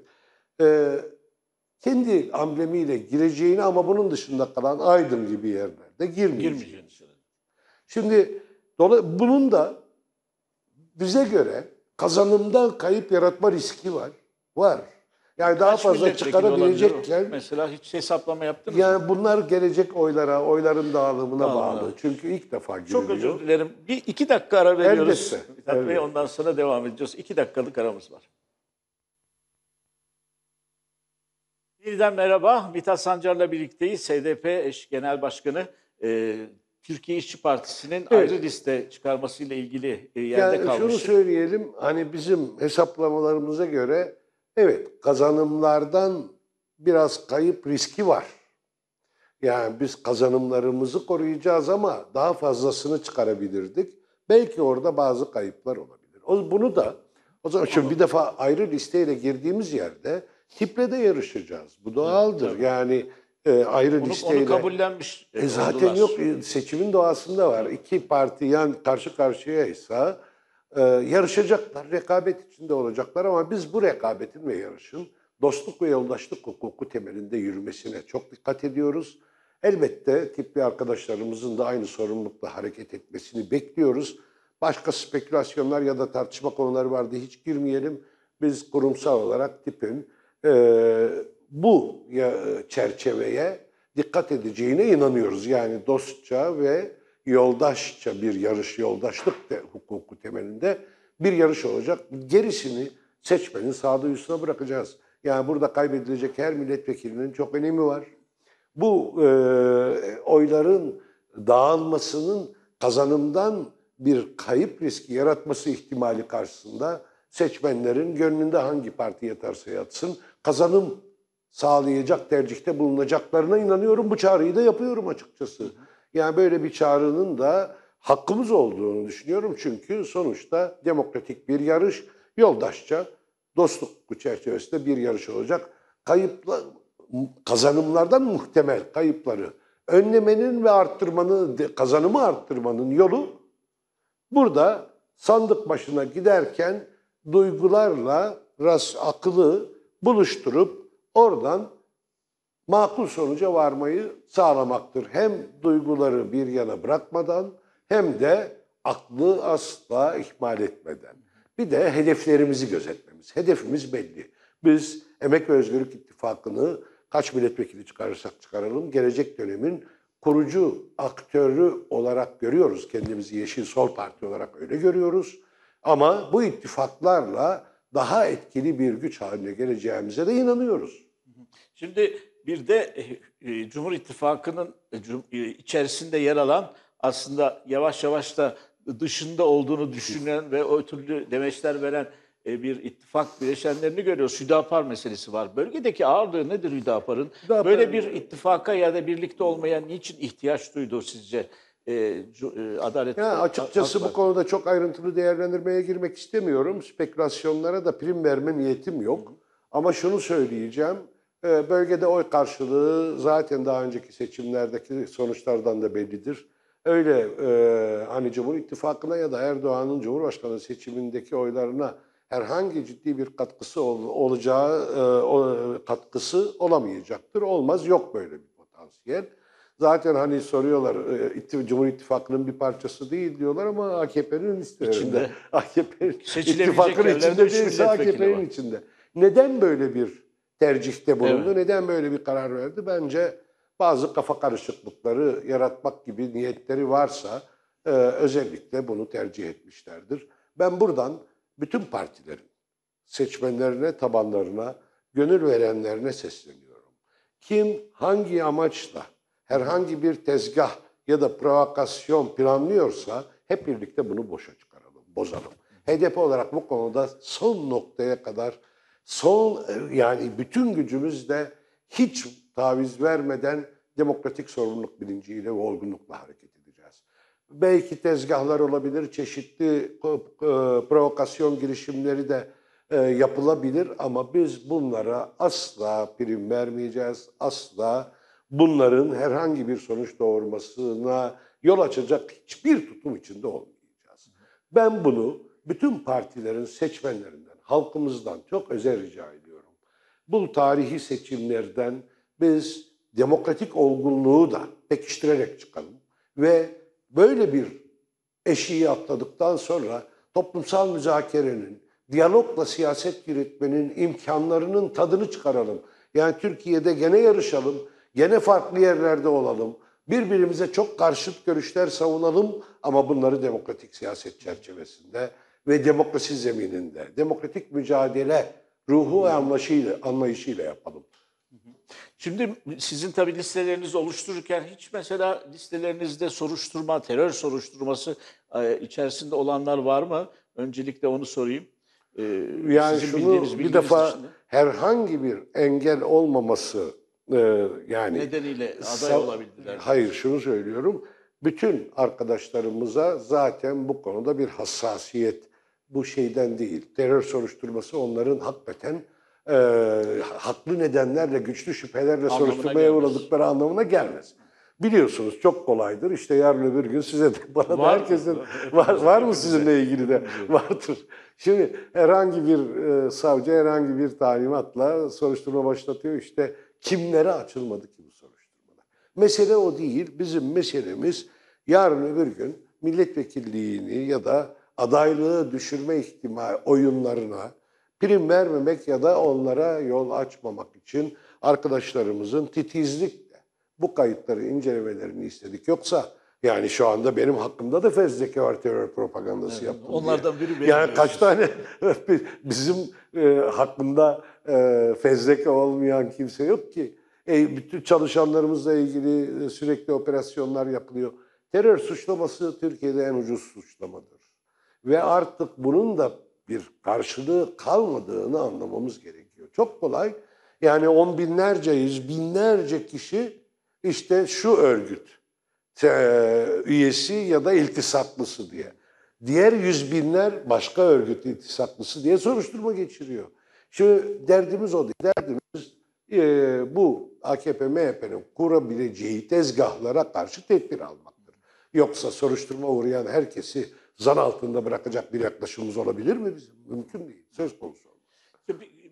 e, kendi amblemiyle gireceğini ama bunun dışında kalan Aydın gibi yerlerde girmeyeceğini, girmeyeceğini Şimdi bunun da bize göre kazanımda kayıp yaratma riski var. Var. Yani daha Kaç fazla çıkarabilecekken mesela hiç hesaplama yaptın mı? Yani bunlar gelecek oylara, oyların dağılımına Dağılım. bağlı. Çünkü ilk defa giriliyor. Çok özür dilerim. Bir iki dakika ara veriyoruz. Elbette. Mithat Bey ondan sonra devam edeceğiz. İki dakikalık aramız var. Yeniden merhaba. Mithat Sancar'la birlikteyiz. SDP eş genel başkanı e, Türkiye İşçi Partisi'nin evet. ayrı liste çıkarmasıyla ilgili e, yerde yani kalmış. Şunu söyleyelim, hani bizim hesaplamalarımıza göre evet kazanımlardan biraz kayıp riski var. Yani biz kazanımlarımızı koruyacağız ama daha fazlasını çıkarabilirdik. Belki orada bazı kayıplar olabilir. O, bunu da o zaman şimdi bir defa ayrı listeyle girdiğimiz yerde tiple de yarışacağız. Bu doğaldır. Yani e, ayrı onu, listeyle. Onu kabullenmiş. E, e, zaten oldular. yok e, seçimin doğasında var. İki parti yan karşı karşıyaysa e, yarışacaklar, rekabet içinde olacaklar ama biz bu rekabetin ve yarışın dostluk ve yoldaşlık hukuku temelinde yürümesine çok dikkat ediyoruz. Elbette tipli arkadaşlarımızın da aynı sorumlulukla hareket etmesini bekliyoruz. Başka spekülasyonlar ya da tartışma konuları vardı hiç girmeyelim. Biz kurumsal olarak tipin e, bu çerçeveye dikkat edeceğine inanıyoruz. Yani dostça ve yoldaşça bir yarış, yoldaşlık de hukuku temelinde bir yarış olacak. Gerisini seçmenin sağduyusuna bırakacağız. Yani burada kaybedilecek her milletvekilinin çok önemi var. Bu e, oyların dağılmasının kazanımdan bir kayıp riski yaratması ihtimali karşısında seçmenlerin gönlünde hangi parti yatarsa yatsın kazanım sağlayacak tercihte bulunacaklarına inanıyorum. Bu çağrıyı da yapıyorum açıkçası. Yani böyle bir çağrının da hakkımız olduğunu düşünüyorum. Çünkü sonuçta demokratik bir yarış, yoldaşça, dostluk bu çerçevesinde bir yarış olacak. Kayıpla, kazanımlardan muhtemel kayıpları önlemenin ve arttırmanın, kazanımı arttırmanın yolu burada sandık başına giderken duygularla ras, akıllı buluşturup Oradan makul sonuca varmayı sağlamaktır. Hem duyguları bir yana bırakmadan hem de aklı asla ihmal etmeden. Bir de hedeflerimizi gözetmemiz. Hedefimiz belli. Biz Emek ve Özgürlük İttifakı'nı kaç milletvekili çıkarırsak çıkaralım gelecek dönemin kurucu aktörü olarak görüyoruz. Kendimizi Yeşil Sol Parti olarak öyle görüyoruz. Ama bu ittifaklarla daha etkili bir güç haline geleceğimize de inanıyoruz. Şimdi bir de eh, e, Cumhur İttifakı'nın e, e, içerisinde yer alan aslında yavaş yavaş da dışında olduğunu düşünen ve o türlü demeçler veren e, bir ittifak bileşenlerini görüyoruz. Hüdapar meselesi var. Bölgedeki ağırlığı nedir Hüdapar'ın? Hüdapar, Böyle bir ittifaka ya da birlikte olmaya niçin ihtiyaç duydu sizce? E, e adalet yani açıkçası bu konuda çok ayrıntılı değerlendirmeye girmek istemiyorum. Spekülasyonlara da prim verme niyetim yok. Ama şunu söyleyeceğim. Ee, bölgede oy karşılığı zaten daha önceki seçimlerdeki sonuçlardan da bellidir. Öyle e, hani Cumhur İttifakı'na ya da Erdoğan'ın Cumhurbaşkanı seçimindeki oylarına herhangi ciddi bir katkısı ol, olacağı e, o, katkısı olamayacaktır. Olmaz yok böyle bir potansiyel. Zaten hani soruyorlar e, Cumhur İttifakı'nın bir parçası değil diyorlar ama AKP'nin içinde. AKP'nin ittifakın içinde değilse AKP'nin içinde. Neden böyle bir tercihte bulundu. Evet. Neden böyle bir karar verdi? Bence bazı kafa karışıklıkları yaratmak gibi niyetleri varsa e, özellikle bunu tercih etmişlerdir. Ben buradan bütün partilerin seçmenlerine, tabanlarına, gönül verenlerine sesleniyorum. Kim hangi amaçla herhangi bir tezgah ya da provokasyon planlıyorsa hep birlikte bunu boşa çıkaralım, bozalım. HDP olarak bu konuda son noktaya kadar son e, yani bütün gücümüzle hiç taviz vermeden demokratik sorumluluk bilinciyle ve olgunlukla hareket edeceğiz. Belki tezgahlar olabilir, çeşitli provokasyon girişimleri de e, yapılabilir ama biz bunlara asla prim vermeyeceğiz. Asla bunların herhangi bir sonuç doğurmasına yol açacak hiçbir tutum içinde olmayacağız. Ben bunu bütün partilerin seçmenlerine halkımızdan çok özel rica ediyorum. Bu tarihi seçimlerden biz demokratik olgunluğu da pekiştirerek çıkalım ve böyle bir eşiği atladıktan sonra toplumsal müzakerenin, diyalogla siyaset yürütmenin imkanlarının tadını çıkaralım. Yani Türkiye'de gene yarışalım, gene farklı yerlerde olalım. Birbirimize çok karşıt görüşler savunalım ama bunları demokratik siyaset çerçevesinde ve demokrasi zemininde, demokratik mücadele ruhu ve hmm. anlayışıyla, anlayışıyla yapalım. Şimdi sizin tabii listelerinizi oluştururken hiç mesela listelerinizde soruşturma, terör soruşturması e, içerisinde olanlar var mı? Öncelikle onu sorayım. Ee, yani şunu bir defa dışında. herhangi bir engel olmaması e, yani nedeniyle aday olabildiler. Hayır şunu söylüyorum. Bütün arkadaşlarımıza zaten bu konuda bir hassasiyet bu şeyden değil. Terör soruşturması onların hakikaten e, haklı nedenlerle, güçlü şüphelerle anlamına soruşturmaya gelmez. uğradıkları anlamına gelmez. Biliyorsunuz çok kolaydır. İşte yarın öbür gün size de, bana var, da herkesin var, var mı sizinle ilgili de vardır. Şimdi herhangi bir e, savcı herhangi bir talimatla soruşturma başlatıyor. İşte kimlere açılmadı ki bu soruşturmalar? Mesele o değil. Bizim meselemiz yarın öbür gün milletvekilliğini ya da adaylığı düşürme ihtimali oyunlarına prim vermemek ya da onlara yol açmamak için arkadaşlarımızın titizlikle bu kayıtları incelemelerini istedik. Yoksa yani şu anda benim hakkımda da fezleke var terör propagandası evet, yaptım Onlardan diye. biri benim. Yani kaç tane bizim e, hakkında e, fezleke olmayan kimse yok ki. E, bütün çalışanlarımızla ilgili e, sürekli operasyonlar yapılıyor. Terör suçlaması Türkiye'de en ucuz suçlamadır ve artık bunun da bir karşılığı kalmadığını anlamamız gerekiyor. Çok kolay. Yani on binlerce, yüz binlerce kişi işte şu örgüt üyesi ya da iltisaklısı diye. Diğer yüz binler başka örgüt iltisaklısı diye soruşturma geçiriyor. Şimdi derdimiz o değil. Derdimiz e, bu AKP, MHP'nin kurabileceği tezgahlara karşı tedbir almaktır. Yoksa soruşturma uğrayan herkesi zan altında bırakacak bir yaklaşımımız olabilir mi bizim? Mümkün değil. Söz konusu olmaz.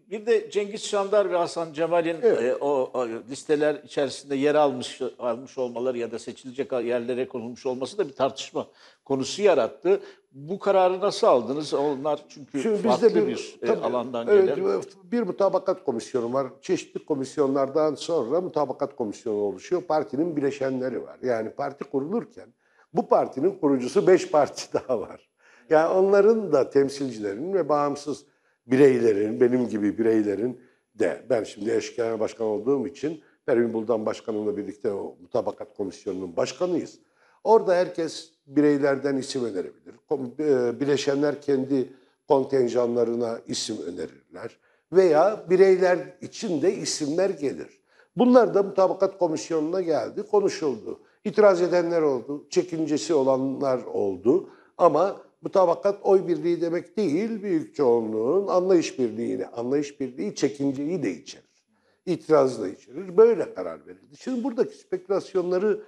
Bir de Cengiz Şandar ve Hasan Cemal'in evet. e, o, o listeler içerisinde yer almış almış olmaları ya da seçilecek yerlere konulmuş olması da bir tartışma konusu yarattı. Bu kararı nasıl aldınız? Onlar çünkü Şimdi farklı bir, bir e, tabii, alandan evet, gelen. Bir mutabakat komisyonu var. Çeşitli komisyonlardan sonra mutabakat komisyonu oluşuyor. Partinin bileşenleri var. Yani parti kurulurken bu partinin kurucusu beş parti daha var. Yani onların da temsilcilerinin ve bağımsız bireylerin, benim gibi bireylerin de ben şimdi eş genel başkan olduğum için Pervin Buldan Başkanı'yla birlikte o mutabakat komisyonunun başkanıyız. Orada herkes bireylerden isim önerebilir. E, bileşenler kendi kontenjanlarına isim önerirler. Veya bireyler için de isimler gelir. Bunlar da mutabakat komisyonuna geldi, konuşuldu. İtiraz edenler oldu, çekincesi olanlar oldu ama bu tabakat oy birliği demek değil, büyük çoğunluğun anlayış birliğini, Anlayış birliği çekinceyi de içerir, itiraz da içerir. Böyle karar verildi. Şimdi buradaki spekülasyonları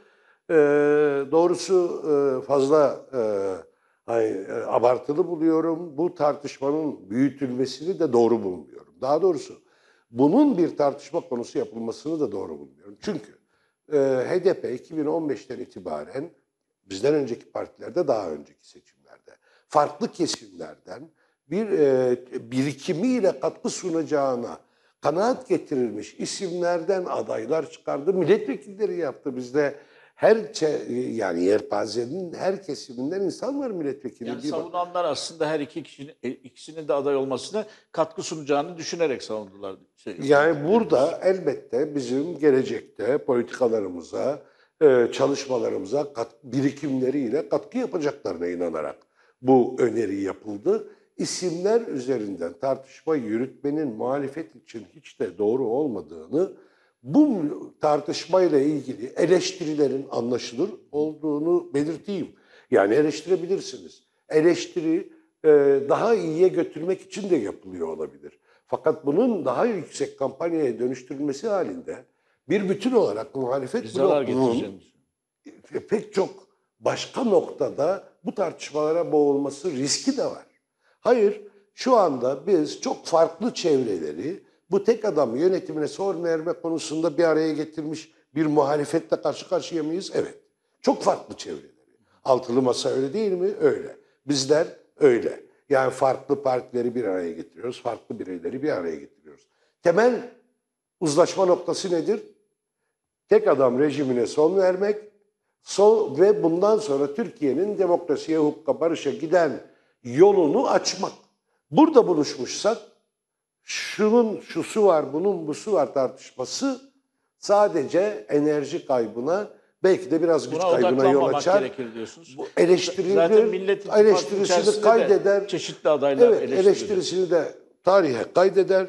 e, doğrusu e, fazla e, hani, abartılı buluyorum. Bu tartışmanın büyütülmesini de doğru bulmuyorum. Daha doğrusu bunun bir tartışma konusu yapılmasını da doğru bulmuyorum. Çünkü ee, HDP 2015'ten itibaren bizden önceki partilerde daha önceki seçimlerde farklı kesimlerden bir e, birikimiyle katkı sunacağına kanaat getirilmiş isimlerden adaylar çıkardı. Milletvekilleri yaptı bizde her yani yelpazenin her kesiminden insan var milletvekili. Yani savunanlar bak. aslında her iki kişinin e, ikisinin de aday olmasına katkı sunacağını düşünerek savundular. Şey, yani burada şey. elbette bizim gelecekte politikalarımıza, e, çalışmalarımıza kat, birikimleriyle katkı yapacaklarına inanarak bu öneri yapıldı. İsimler üzerinden tartışma yürütmenin muhalefet için hiç de doğru olmadığını bu tartışmayla ilgili eleştirilerin anlaşılır olduğunu belirteyim. Yani eleştirebilirsiniz. Eleştiri e, daha iyiye götürmek için de yapılıyor olabilir. Fakat bunun daha yüksek kampanyaya dönüştürülmesi halinde bir bütün olarak muhalefet bloğunun e, pek çok başka noktada bu tartışmalara boğulması riski de var. Hayır, şu anda biz çok farklı çevreleri bu tek adam yönetimine sorun verme konusunda bir araya getirmiş bir muhalefetle karşı karşıya mıyız? Evet. Çok farklı çevreleri. Altılı masa öyle değil mi? Öyle. Bizler öyle. Yani farklı partileri bir araya getiriyoruz, farklı bireyleri bir araya getiriyoruz. Temel uzlaşma noktası nedir? Tek adam rejimine son vermek sol ve bundan sonra Türkiye'nin demokrasiye, hukuka, barışa giden yolunu açmak. Burada buluşmuşsak şunun şusu var, bunun busu var tartışması sadece enerji kaybına belki de biraz güç Buna kaybına yol açar. Bu eleştirilir, Zaten Millet eleştirisini kaydeder. çeşitli adaylar evet, eleştirisini de tarihe kaydeder.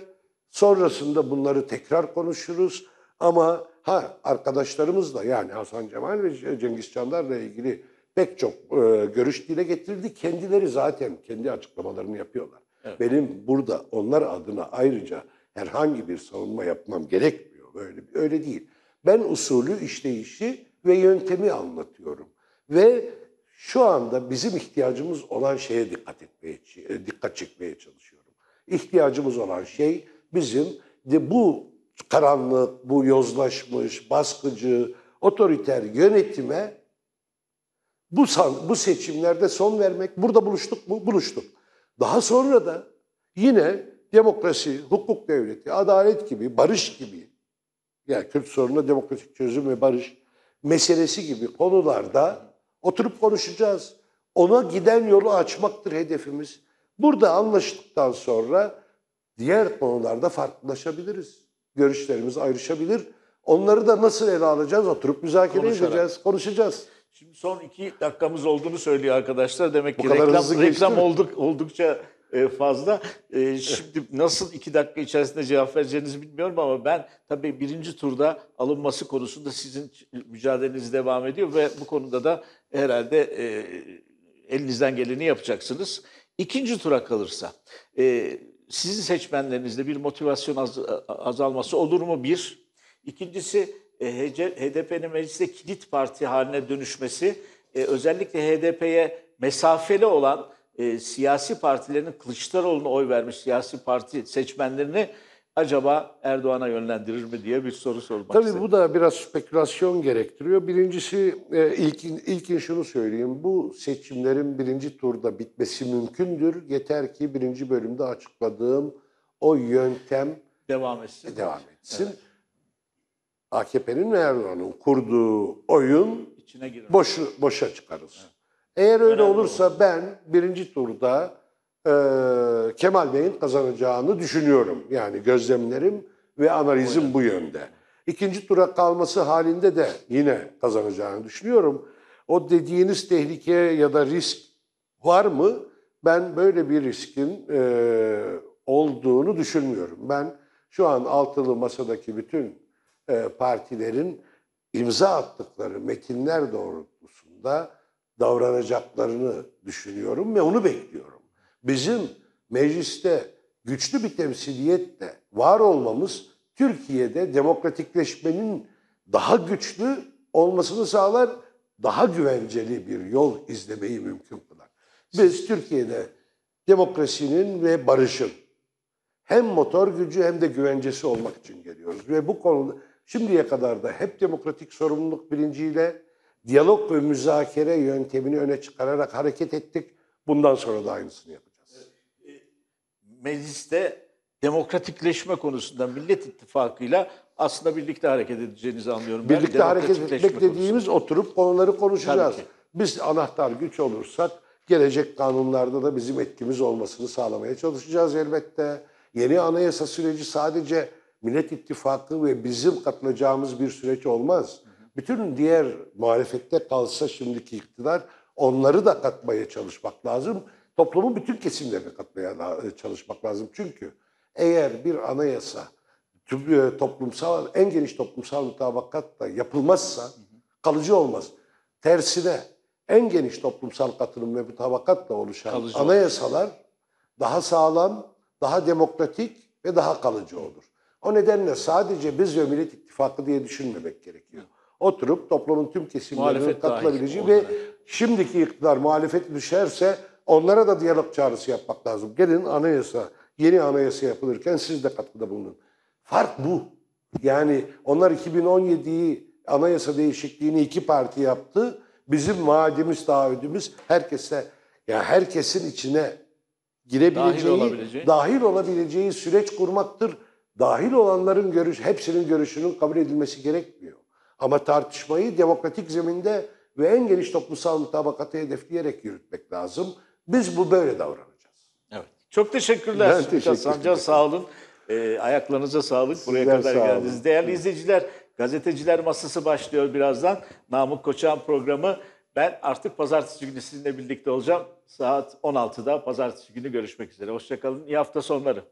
Sonrasında bunları tekrar konuşuruz. Ama ha arkadaşlarımızla yani Hasan Cemal ve Cengiz Çandar'la ilgili pek çok e, görüş dile getirdi. Kendileri zaten kendi açıklamalarını yapıyorlar. Benim burada onlar adına ayrıca herhangi bir savunma yapmam gerekmiyor. Böyle öyle değil. Ben usulü işleyişi ve yöntemi anlatıyorum. Ve şu anda bizim ihtiyacımız olan şeye dikkat etmeye e, dikkat çekmeye çalışıyorum. İhtiyacımız olan şey bizim de bu karanlık, bu yozlaşmış, baskıcı, otoriter yönetime bu bu seçimlerde son vermek. Burada buluştuk mu? Buluştuk. Daha sonra da yine demokrasi, hukuk devleti, adalet gibi, barış gibi, yani Kürt sorununa demokratik çözüm ve barış meselesi gibi konularda oturup konuşacağız. Ona giden yolu açmaktır hedefimiz. Burada anlaştıktan sonra diğer konularda farklılaşabiliriz. Görüşlerimiz ayrışabilir. Onları da nasıl ele alacağız? Oturup müzakere Konuşarak. edeceğiz, konuşacağız. Şimdi son iki dakikamız olduğunu söylüyor arkadaşlar. Demek ki reklam, reklam olduk, oldukça e, fazla. E, şimdi nasıl iki dakika içerisinde cevap vereceğinizi bilmiyorum ama ben tabii birinci turda alınması konusunda sizin mücadeleniz devam ediyor ve bu konuda da herhalde e, elinizden geleni yapacaksınız. İkinci tura kalırsa sizin seçmenlerinizde bir motivasyon azalması olur mu? Bir. İkincisi e, HDP'nin mecliste kilit parti haline dönüşmesi e, özellikle HDP'ye mesafeli olan e, siyasi partilerin Kılıçdaroğlu'na oy vermiş siyasi parti seçmenlerini acaba Erdoğan'a yönlendirir mi diye bir soru sormak Tabii istedim. bu da biraz spekülasyon gerektiriyor. Birincisi ilk ilkin şunu söyleyeyim. Bu seçimlerin birinci turda bitmesi mümkündür. Yeter ki birinci bölümde açıkladığım o yöntem devam etsin. Devam etsin. Evet. AKP'nin ve Erdoğan'ın kurduğu oyun içine girer. Boş, boşa çıkarız. Evet. Eğer öyle Önemli olursa olur. ben birinci turda e, Kemal Bey'in kazanacağını düşünüyorum. Yani gözlemlerim ve analizim bu yönde. İkinci tura kalması halinde de yine kazanacağını düşünüyorum. O dediğiniz tehlike ya da risk var mı? Ben böyle bir riskin e, olduğunu düşünmüyorum. Ben şu an altılı masadaki bütün e, partilerin imza attıkları metinler doğrultusunda davranacaklarını düşünüyorum ve onu bekliyorum. Bizim mecliste güçlü bir temsiliyetle var olmamız Türkiye'de demokratikleşmenin daha güçlü olmasını sağlar, daha güvenceli bir yol izlemeyi mümkün kılar. Biz Türkiye'de demokrasinin ve barışın hem motor gücü hem de güvencesi olmak için geliyoruz. Ve bu konuda şimdiye kadar da hep demokratik sorumluluk bilinciyle diyalog ve müzakere yöntemini öne çıkararak hareket ettik. Bundan sonra da aynısını yapacağız. E, mecliste demokratikleşme konusunda Millet İttifakı'yla aslında birlikte hareket edeceğinizi anlıyorum. Birlikte ben, hareket etmek dediğimiz oturup konuları konuşacağız. Biz anahtar güç olursak gelecek kanunlarda da bizim etkimiz olmasını sağlamaya çalışacağız elbette. Yeni anayasa süreci sadece Millet İttifakı ve bizim katılacağımız bir süreç olmaz. Bütün diğer muhalefette kalsa şimdiki iktidar onları da katmaya çalışmak lazım. Toplumun bütün kesimlerini katmaya çalışmak lazım. Çünkü eğer bir anayasa e, toplumsal en geniş toplumsal mutabakatla yapılmazsa kalıcı olmaz. Tersine en geniş toplumsal katılım ve mutabakatla oluşan kalıcı anayasalar olur. daha sağlam, daha demokratik ve daha kalıcı olur. O nedenle sadece biz ve Millet İttifakı diye düşünmemek gerekiyor. Oturup toplumun tüm kesimlerinin katılabileceği ve şimdiki iktidar muhalefet düşerse onlara da diyalog çağrısı yapmak lazım. Gelin anayasa, yeni anayasa yapılırken siz de katkıda bulunun. Fark bu. Yani onlar 2017'yi anayasa değişikliğini iki parti yaptı. Bizim vaadimiz, taahhüdümüz herkese, ya yani herkesin içine girebileceği, dahil olabileceği, dahil olabileceği süreç kurmaktır dahil olanların görüş, hepsinin görüşünün kabul edilmesi gerekmiyor. Ama tartışmayı demokratik zeminde ve en geniş toplumsal mutabakatı hedefleyerek yürütmek lazım. Biz bu böyle davranacağız. Evet. Çok teşekkürler. Ben teşekkür ederim. Sancar sağ olun. E, ayaklarınıza sağlık. Sizler Buraya kadar sağ geldiniz. Olun. Değerli izleyiciler, gazeteciler masası başlıyor birazdan. Namık Koçan programı. Ben artık pazartesi günü sizinle birlikte olacağım. Saat 16'da pazartesi günü görüşmek üzere. Hoşçakalın. İyi hafta sonları.